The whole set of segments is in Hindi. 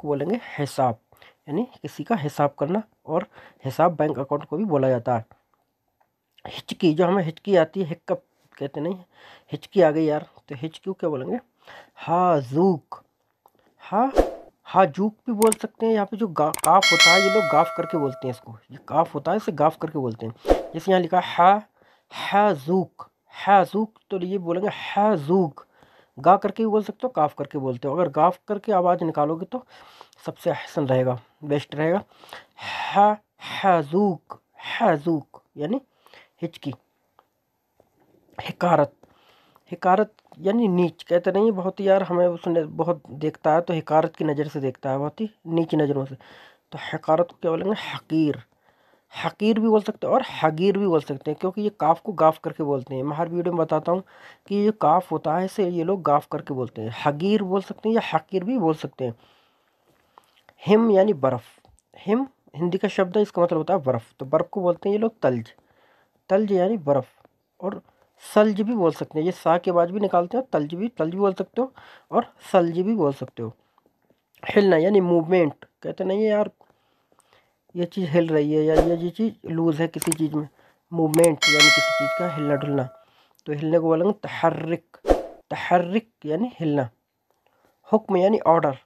को बोलेंगे हिसाब यानी किसी का हिसाब करना और हिसाब बैंक अकाउंट को भी बोला जाता है हिचकी जो हमें हिचकी आती है हिकअप कहते नहीं हिचकी आ गई यार तो हिचकी क्या बोलेंगे हाजूक हा हाजूक भी बोल सकते हैं यहाँ पे जो गा, काफ होता है ये लोग गाफ करके बोलते हैं इसको ये काफ होता है इसे गाफ करके बोलते हैं जैसे यहाँ लिखा है हाजूक हाजूक तो ये बोलेंगे हाजूक गा करके भी बोल सकते हो काफ करके बोलते हो अगर गाफ करके आवाज़ निकालोगे तो सबसे अहसन रहेगा बेस्ट रहेगा है हैजूक हैजूक यानी हिचकी हिकारत हिकारत यानी नीच कहते नहीं बहुत यार हमें उसने बहुत देखता है तो हिकारत की नज़र से देखता है बहुत ही नीच नज़रों से तो हकारत को क्या बोलेंगे हकीर हकीर भी बोल सकते हैं और हगीर भी बोल सकते हैं क्योंकि ये काफ़ को गाफ करके बोलते हैं मैं हर वीडियो में बताता हूँ कि ये काफ़ होता है इसे ये लोग गाफ करके बोलते हैं हगीर बोल सकते हैं या हकीर भी बोल सकते हैं हिम यानी बर्फ़ हिम हिंदी का शब्द है इसका मतलब होता है बर्फ़ तो बर्फ़ को बोलते हैं ये लोग तलज तलज यानी बर्फ़ और सल्ज भी बोल सकते हैं ये सा के बाद भी निकालते हो तलज भी तलज भी बोल सकते हो और सल्ज भी बोल सकते हो हिलना यानी मूवमेंट कहते नहीं यार ये चीज़ हिल रही है या ये ये चीज़ लूज़ है किसी चीज़ में मूवमेंट यानी किसी चीज़ का हिलना डुलना तो हिलने को बोलेंगे तहर्रिक तहर्रिक यानी हिलना हुक्म यानी ऑर्डर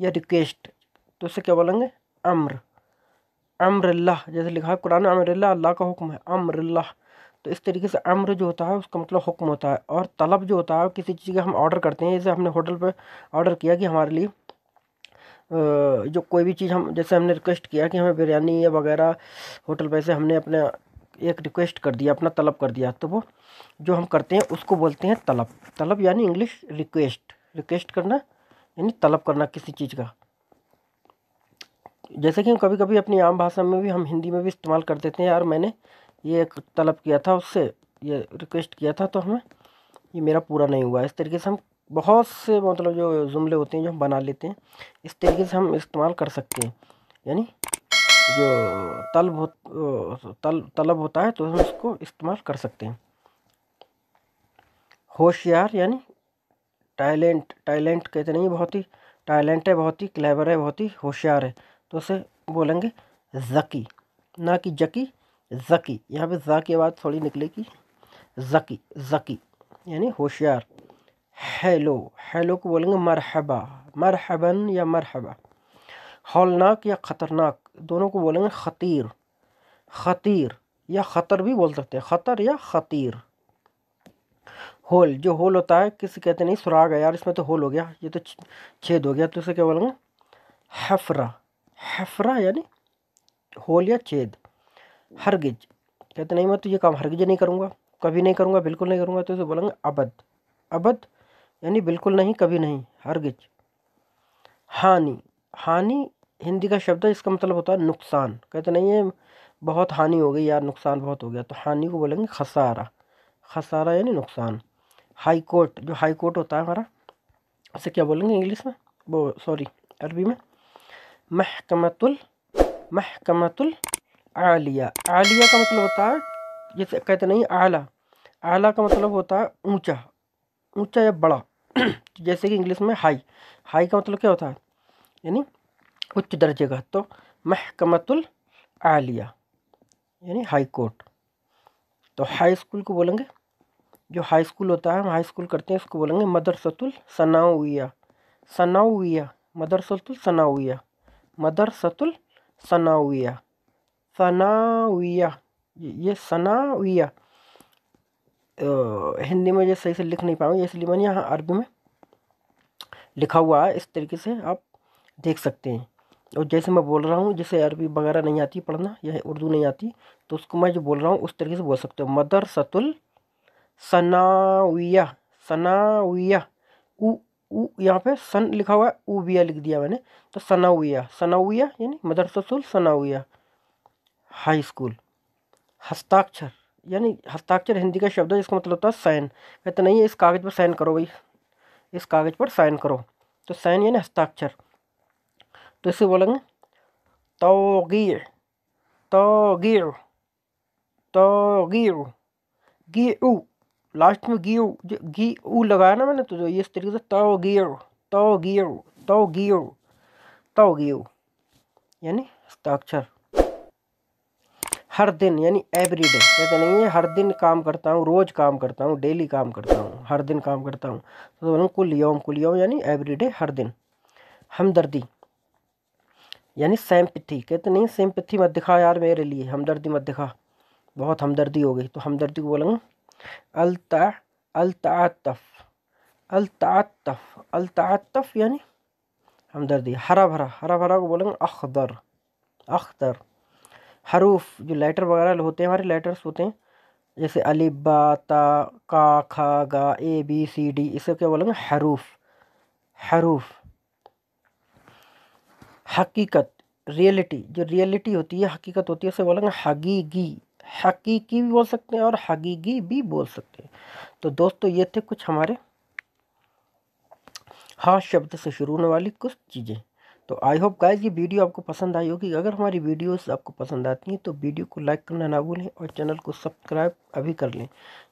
या रिक्वेस्ट तो उसे क्या बोलेंगे अम्र अम्रल्ला जैसे लिखा है कुरान में अम्रल्ला अल्लाह का हुक्म है अम्रल्ला तो इस तरीके से अम्र जो होता है उसका मतलब हुक्म होता है और तलब जो होता है किसी चीज़ का हम ऑर्डर करते हैं जैसे हमने होटल पर ऑर्डर किया कि हमारे लिए जो कोई भी चीज़ हम जैसे हमने रिक्वेस्ट किया कि हमें बिरयानी या वगैरह होटल पैसे हमने अपने एक रिक्वेस्ट कर दिया अपना तलब कर दिया तो वो जो हम करते हैं उसको बोलते हैं तलब तलब यानी इंग्लिश रिक्वेस्ट रिक्वेस्ट करना यानी तलब करना किसी चीज़ का जैसे कि हम कभी कभी अपनी आम भाषा में भी हम हिंदी में भी इस्तेमाल कर देते हैं यार मैंने ये एक तलब किया था उससे ये रिक्वेस्ट किया था तो हमें ये मेरा पूरा नहीं हुआ इस तरीके से हम बहुत से मतलब जो जुमले होते हैं जो हम बना लेते हैं इस तरीके से हम इस्तेमाल कर सकते हैं यानी जो तलब हो तल तलब होता है तो हम इसको इस्तेमाल कर सकते हैं होशियार यानी टैलेंट टैलेंट कहते नहीं बहुत ही टैलेंट है बहुत ही क्लेवर है बहुत ही होशियार है तो उसे बोलेंगे जकी ना कि जकी जकी यहाँ पे जा की आवाज़ थोड़ी निकलेगी जकी जकी यानी होशियार हेलो हेलो को बोलेंगे मरहबा मरहबन या मरहबा हौलनाक या ख़तरनाक दोनों को बोलेंगे ख़तीर ख़तीर या ख़तर भी बोल सकते हैं ख़तर या ख़तीर होल जो होल होता है किसी कहते नहीं सुराग है यार इसमें तो होल हो गया ये तो छेद हो गया तो इसे क्या बोलेंगे हफरा हफरा यानी होल या छेद हरगिज कहते नहीं मैं तो ये काम हरगिज नहीं करूँगा कभी नहीं करूँगा बिल्कुल नहीं करूँगा तो इसे बोलेंगे अबद अबद यानी बिल्कुल नहीं कभी नहीं हरगिज हानि हानि हिंदी का शब्द है इसका मतलब होता है नुकसान कहते नहीं है बहुत हानि हो गई या नुकसान बहुत हो गया तो हानि को बोलेंगे खसारा खसारा यानी नुकसान हाई कोर्ट जो हाई कोर्ट होता है हमारा उसे क्या बोलेंगे इंग्लिश में वो सॉरी अरबी में महकमतुल महकमतुल आलिया आलिया का मतलब होता है जैसे कहते नहीं आला आला का मतलब होता है ऊंचा ऊंचा या बड़ा जैसे कि इंग्लिश में हाई हाई का मतलब क्या होता है यानी उच्च दर्जे का तो महकमतुल आलिया यानी हाई कोर्ट तो हाई स्कूल को बोलेंगे जो हाई स्कूल होता है हम हाई स्कूल करते हैं उसको बोलेंगे मदरसतुल सनाउिया सनाउिया मदरसतुल सनाउिया मदरसतुल सनाउिया सनाउिया ये सनाउिया हिंदी में ये सही से लिख नहीं पाऊँ इसलिए मैंने यहाँ अरबी में लिखा हुआ है इस तरीके से आप देख सकते हैं और जैसे मैं बोल रहा हूँ जैसे अरबी वगैरह नहीं आती पढ़ना या उर्दू नहीं आती तो उसको मैं जो बोल रहा हूँ उस तरीके से बोल सकते हो मदर सतुल सनाविया सनाविया उ यहाँ पे सन लिखा हुआ है ऊबिया लिख दिया मैंने तो सनाविया सनाविया यानी मदरसतुल सनाविया हाई स्कूल हस्ताक्षर यानी हस्ताक्षर हिंदी का शब्द है जिसका मतलब होता है साइन कहते नहीं है इस कागज़ पर साइन करो भाई इस कागज़ पर साइन करो तो साइन यानी हस्ताक्षर तो इसे बोलेंगे तोगी तोगी तोगी गी उ लास्ट में गी उ गी उ लगाया ना मैंने तो इस तरीके से तोगीर तोगीर तोगीर तोगीर यानी हस्ताक्षर हर दिन यानी एवरी डे कहते नहीं है हर दिन काम करता हूँ रोज़ काम करता हूँ डेली काम करता हूँ हर दिन काम करता हूँ तो बोलूँ कुल योम कुल योम यानी एवरी डे हर दिन हमदर्दी यानी सैम्पथी कहते नहीं सैम्पथी मत दिखा यार मेरे लिए हमदर्दी मत दिखा बहुत हमदर्दी हो गई तो हमदर्दी को बोलेंगे अलता अलतातफ अलतातफ अलतातफ यानी हमदर्दी हरा भरा हरा भरा को बोलेंगे अखदर अख्तर हरूफ जो लेटर वगैरह होते हैं हमारे लेटर्स होते हैं जैसे अलिफ बा ता का खा गा ए बी सी डी इसे क्या बोलेंगे हरूफ हरूफ हकीकत रियलिटी जो रियलिटी होती है हकीकत होती है उसे बोलेंगे हगीगी हकीकी भी बोल सकते हैं और हगीगी भी बोल सकते हैं तो दोस्तों ये थे कुछ हमारे हाँ शब्द से शुरू होने वाली कुछ चीज़ें तो आई होप गाइज ये वीडियो आपको पसंद आई होगी अगर हमारी वीडियोस आपको पसंद आती हैं तो वीडियो को लाइक करना ना भूलें और चैनल को सब्सक्राइब अभी कर लें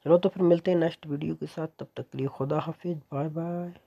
चलो तो फिर मिलते हैं नेक्स्ट वीडियो के साथ तब तक के लिए खुदा हाफिज़ बाय बाय